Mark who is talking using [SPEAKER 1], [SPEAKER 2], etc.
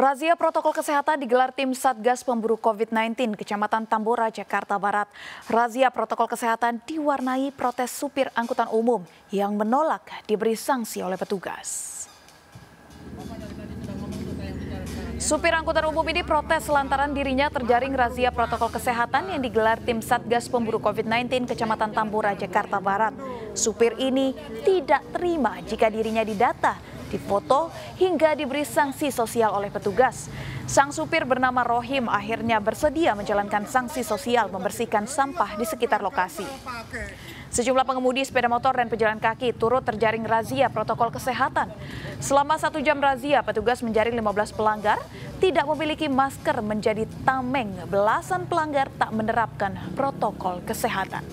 [SPEAKER 1] Razia protokol kesehatan digelar tim Satgas Pemburu COVID-19 Kecamatan Tambora, Jakarta Barat. Razia protokol kesehatan diwarnai protes supir angkutan umum yang menolak diberi sanksi oleh petugas. Supir angkutan umum ini protes lantaran dirinya terjaring razia protokol kesehatan yang digelar tim Satgas Pemburu COVID-19 Kecamatan Tambora, Jakarta Barat. Supir ini tidak terima jika dirinya didata difoto, hingga diberi sanksi sosial oleh petugas. Sang supir bernama Rohim akhirnya bersedia menjalankan sanksi sosial membersihkan sampah di sekitar lokasi. Sejumlah pengemudi sepeda motor dan pejalan kaki turut terjaring razia protokol kesehatan. Selama satu jam razia, petugas menjaring 15 pelanggar tidak memiliki masker menjadi tameng belasan pelanggar tak menerapkan protokol kesehatan.